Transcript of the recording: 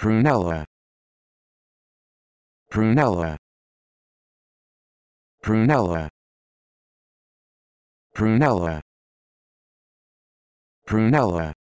Prunella Prunella Prunella Prunella Prunella